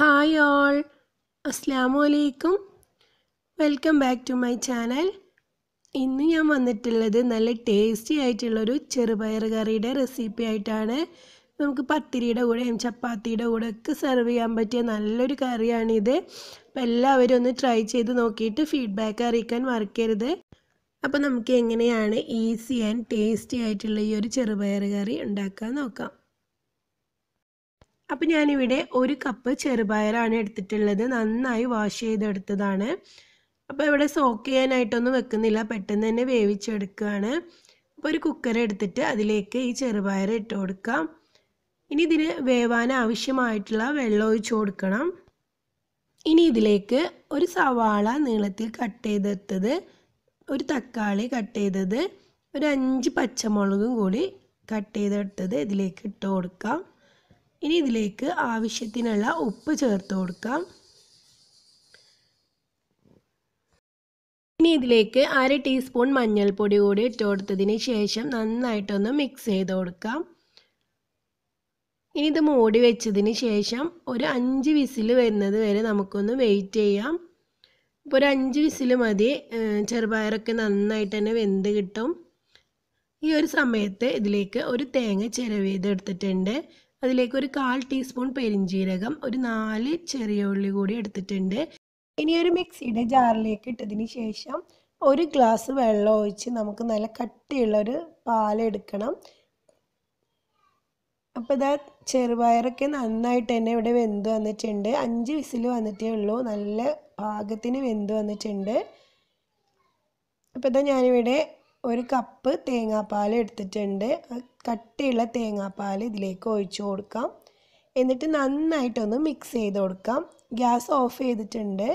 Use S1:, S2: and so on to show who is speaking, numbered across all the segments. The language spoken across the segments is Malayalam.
S1: ഹായ് ഓൾ അസ്സാമു അലൈക്കും welcome back to my channel ഇന്ന് ഞാൻ വന്നിട്ടുള്ളത് നല്ല ടേസ്റ്റി ആയിട്ടുള്ളൊരു ചെറുപയർ കറിയുടെ റെസിപ്പി ആയിട്ടാണ് നമുക്ക് പത്തിരിയുടെ കൂടെയും ചപ്പാത്തിയുടെ കൂടെ ഒക്കെ സെർവ് ചെയ്യാൻ പറ്റിയ നല്ലൊരു കറിയാണിത് അപ്പോൾ എല്ലാവരും ഒന്ന് ട്രൈ ചെയ്ത് നോക്കിയിട്ട് ഫീഡ്ബാക്ക് അറിയിക്കാൻ മറക്കരുത് അപ്പോൾ നമുക്ക് എങ്ങനെയാണ് ഈസി ആൻഡ് ടേസ്റ്റി ആയിട്ടുള്ള ഈ ഒരു ചെറുപയർ കറി ഉണ്ടാക്കാൻ നോക്കാം അപ്പോൾ ഞാനിവിടെ ഒരു കപ്പ് ചെറുപയറാണ് എടുത്തിട്ടുള്ളത് നന്നായി വാഷ് ചെയ്തെടുത്തതാണ് അപ്പോൾ ഇവിടെ സോക്ക് ചെയ്യാനായിട്ടൊന്നും വെക്കുന്നില്ല പെട്ടെന്ന് തന്നെ വേവിച്ചെടുക്കുകയാണ് അപ്പൊ ഒരു കുക്കർ എടുത്തിട്ട് അതിലേക്ക് ഈ ചെറുപയർ ഇട്ട് കൊടുക്കാം ഇനി ഇതിന് വേവാൻ ആവശ്യമായിട്ടുള്ള വെള്ളം ഒഴിച്ചു കൊടുക്കണം ഇനി ഇതിലേക്ക് ഒരു സവാള നീളത്തിൽ കട്ട് ചെയ്തെടുത്തത് ഒരു തക്കാളി കട്ട് ചെയ്തത് ഒരു അഞ്ച് പച്ചമുളകും കൂടി കട്ട് ചെയ്തെടുത്തത് ഇതിലേക്ക് ഇട്ട് കൊടുക്കാം ഇനി ഇതിലേക്ക് ആവശ്യത്തിനുള്ള ഉപ്പ് ചേർത്ത് കൊടുക്കാം ഇനി ഇതിലേക്ക് അര ടീസ്പൂൺ മഞ്ഞൾപ്പൊടി കൂടി ഇട്ട് കൊടുത്തതിന് ശേഷം നന്നായിട്ടൊന്ന് മിക്സ് ചെയ്ത് കൊടുക്കാം ഇനി ഇത് മൂടി വെച്ചതിന് ശേഷം ഒരു അഞ്ച് വിസിൽ വരുന്നത് വരെ നമുക്കൊന്ന് വെയിറ്റ് ചെയ്യാം ഇപ്പോൾ ഒരു അഞ്ച് വിസിൽ മതി ചെറുപയറൊക്കെ നന്നായിട്ട് തന്നെ വെന്ത് കിട്ടും ഈ ഒരു സമയത്ത് ഇതിലേക്ക് ഒരു തേങ്ങ ചിരവ് എടുത്തിട്ടുണ്ട് അതിലേക്ക് ഒരു കാൽ ടീസ്പൂൺ പെരിഞ്ചീരകം ഒരു നാല് ചെറിയ ഉള്ളി കൂടി എടുത്തിട്ടുണ്ട് ഇനി ഒരു മിക്സിയുടെ ജാറിലേക്ക് ഇട്ടതിന് ശേഷം ഒരു ഗ്ലാസ് വെള്ളം ഒഴിച്ച് നമുക്ക് നല്ല കട്ടിയുള്ള ഒരു പാലെടുക്കണം അപ്പോൾ ഇതാ ചെറുപയറൊക്കെ നന്നായിട്ട് തന്നെ ഇവിടെ വെന്ത് വന്നിട്ടുണ്ട് അഞ്ച് വിസിൽ വന്നിട്ടേ ഉള്ളൂ നല്ല പാകത്തിന് വെന്ത് വന്നിട്ടുണ്ട് അപ്പോൾ ഇതാ ഞാനിവിടെ ഒരു കപ്പ് തേങ്ങാപ്പാൽ എടുത്തിട്ടുണ്ട് കട്ടിയുള്ള തേങ്ങാപ്പാൽ ഇതിലേക്ക് ഒഴിച്ചു കൊടുക്കാം എന്നിട്ട് നന്നായിട്ടൊന്ന് മിക്സ് ചെയ്ത് കൊടുക്കാം ഗ്യാസ് ഓഫ് ചെയ്തിട്ടുണ്ട്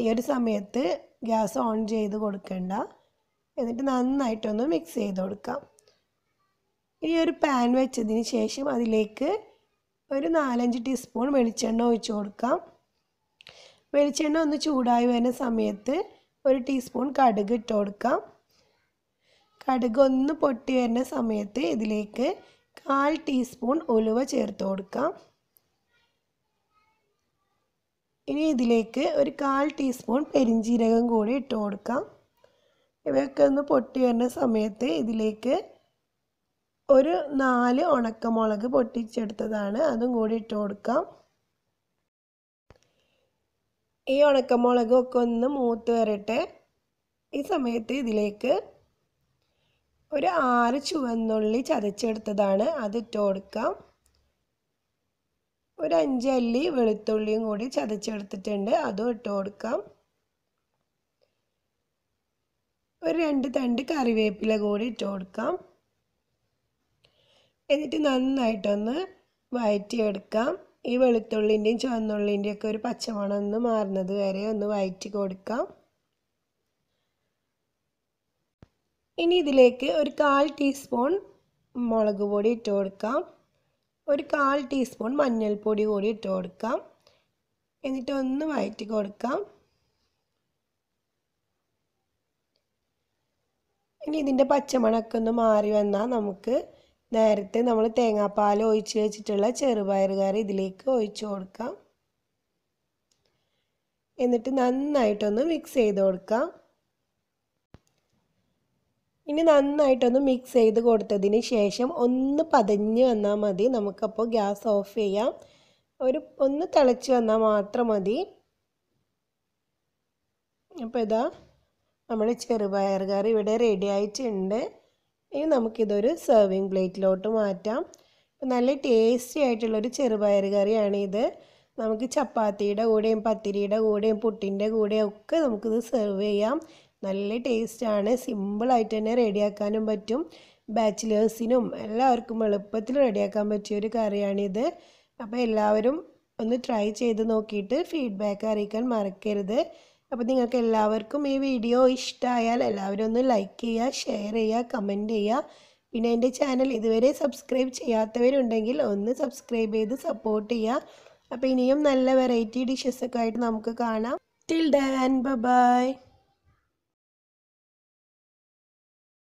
S1: ഈ ഒരു സമയത്ത് ഗ്യാസ് ഓൺ ചെയ്ത് കൊടുക്കണ്ട എന്നിട്ട് നന്നായിട്ടൊന്ന് മിക്സ് ചെയ്ത് കൊടുക്കാം ഈ ഒരു പാൻ വെച്ചതിന് ശേഷം അതിലേക്ക് ഒരു നാലഞ്ച് ടീസ്പൂൺ വെളിച്ചെണ്ണ ഒഴിച്ചു കൊടുക്കാം വെളിച്ചെണ്ണ ഒന്ന് ചൂടായി വരുന്ന സമയത്ത് ഒരു ടീസ്പൂൺ കടുക് ഇട്ട് കൊടുക്കാം കടുകൊന്ന് പൊട്ടി വരുന്ന സമയത്ത് ഇതിലേക്ക് കാൽ ടീസ്പൂൺ ഉലുവ ചേർത്ത് കൊടുക്കാം ഇനി ഇതിലേക്ക് ഒരു കാൽ ടീസ്പൂൺ പെരിഞ്ജീരകം കൂടി ഇട്ട് കൊടുക്കാം ഇവയൊക്കെ ഒന്ന് പൊട്ടി വരുന്ന സമയത്ത് ഇതിലേക്ക് ഒരു നാല് ഉണക്കമുളക് പൊട്ടിച്ചെടുത്തതാണ് അതും കൂടി ഇട്ട് കൊടുക്കാം ഈ ഉണക്കമുളകൊക്കെ ഒന്ന് മൂത്ത് വരട്ടെ ഈ സമയത്ത് ഇതിലേക്ക് ഒരു ആറ് ചുവന്നുള്ളി ചതച്ചെടുത്തതാണ് അത് ഇട്ട് കൊടുക്കാം ഒരു അഞ്ച് അല്ലി വെളുത്തുള്ളിയും കൂടി ചതച്ചെടുത്തിട്ടുണ്ട് അതും ഇട്ട് കൊടുക്കാം ഒരു രണ്ട് തണ്ട് കറിവേപ്പില കൂടി ഇട്ട് കൊടുക്കാം എന്നിട്ട് നന്നായിട്ടൊന്ന് വയറ്റിയെടുക്കാം ഈ വെളുത്തുള്ളിൻ്റെയും ചുവന്നുള്ളിൻ്റെയും ഒക്കെ ഒരു പച്ചമണം ഒന്ന് മാറുന്നത് വരെ ഒന്ന് വഴറ്റി കൊടുക്കാം ഇനി ഇതിലേക്ക് ഒരു കാൽ ടീസ്പൂൺ മുളക് പൊടി ഇട്ട് കൊടുക്കാം ഒരു കാൽ ടീസ്പൂൺ മഞ്ഞൾപ്പൊടി കൂടി ഇട്ട് കൊടുക്കാം എന്നിട്ട് ഒന്ന് വയറ്റി കൊടുക്കാം ഇനി ഇതിൻ്റെ പച്ചമണമൊക്കെ ഒന്ന് മാറി വന്നാൽ നമുക്ക് നേരത്തെ നമ്മൾ തേങ്ങാപ്പാൽ ഒഴിച്ച് വെച്ചിട്ടുള്ള ചെറുപയർ കറി ഇതിലേക്ക് ഒഴിച്ചു കൊടുക്കാം എന്നിട്ട് നന്നായിട്ടൊന്ന് മിക്സ് ചെയ്ത് കൊടുക്കാം ഇനി നന്നായിട്ടൊന്ന് മിക്സ് ചെയ്ത് കൊടുത്തതിന് ശേഷം ഒന്ന് പതഞ്ഞ് വന്നാൽ മതി നമുക്കപ്പോൾ ഗ്യാസ് ഓഫ് ചെയ്യാം ഒരു ഒന്ന് തിളച്ച് വന്നാൽ മാത്രം മതി അപ്പോൾ ഇതാ നമ്മുടെ ചെറുപയർ കറി ഇവിടെ റെഡി ആയിട്ടുണ്ട് ഇനി നമുക്കിതൊരു സെർവിങ് പ്ലേറ്റിലോട്ട് മാറ്റാം നല്ല ടേസ്റ്റി ആയിട്ടുള്ളൊരു ചെറുപയർ ഇത് നമുക്ക് ചപ്പാത്തിയുടെ കൂടെയും പത്തിരിയുടെ കൂടെയും പുട്ടിൻ്റെ കൂടെയും ഒക്കെ നമുക്കിത് സെർവ് ചെയ്യാം നല്ല ടേസ്റ്റാണ് സിമ്പിളായിട്ട് തന്നെ റെഡിയാക്കാനും പറ്റും ബാച്ചിലേഴ്സിനും എല്ലാവർക്കും എളുപ്പത്തിൽ റെഡിയാക്കാൻ പറ്റിയ ഒരു കറിയാണിത് അപ്പോൾ എല്ലാവരും ഒന്ന് ട്രൈ ചെയ്ത് നോക്കിയിട്ട് ഫീഡ്ബാക്ക് അറിയിക്കാൻ മറക്കരുത് അപ്പോൾ നിങ്ങൾക്ക് എല്ലാവർക്കും ഈ വീഡിയോ ഇഷ്ടമായാൽ എല്ലാവരും ഒന്ന് ലൈക്ക് ചെയ്യുക ഷെയർ ചെയ്യുക കമൻറ്റ് ചെയ്യുക പിന്നെ എൻ്റെ ചാനൽ ഇതുവരെ സബ്സ്ക്രൈബ് ചെയ്യാത്തവരുണ്ടെങ്കിൽ ഒന്ന് സബ്സ്ക്രൈബ് ചെയ്ത് സപ്പോർട്ട് ചെയ്യുക അപ്പോൾ ഇനിയും നല്ല വെറൈറ്റി ഡിഷസൊക്കെ ആയിട്ട് നമുക്ക് കാണാം ടിൽ ഡാൻ ബൈ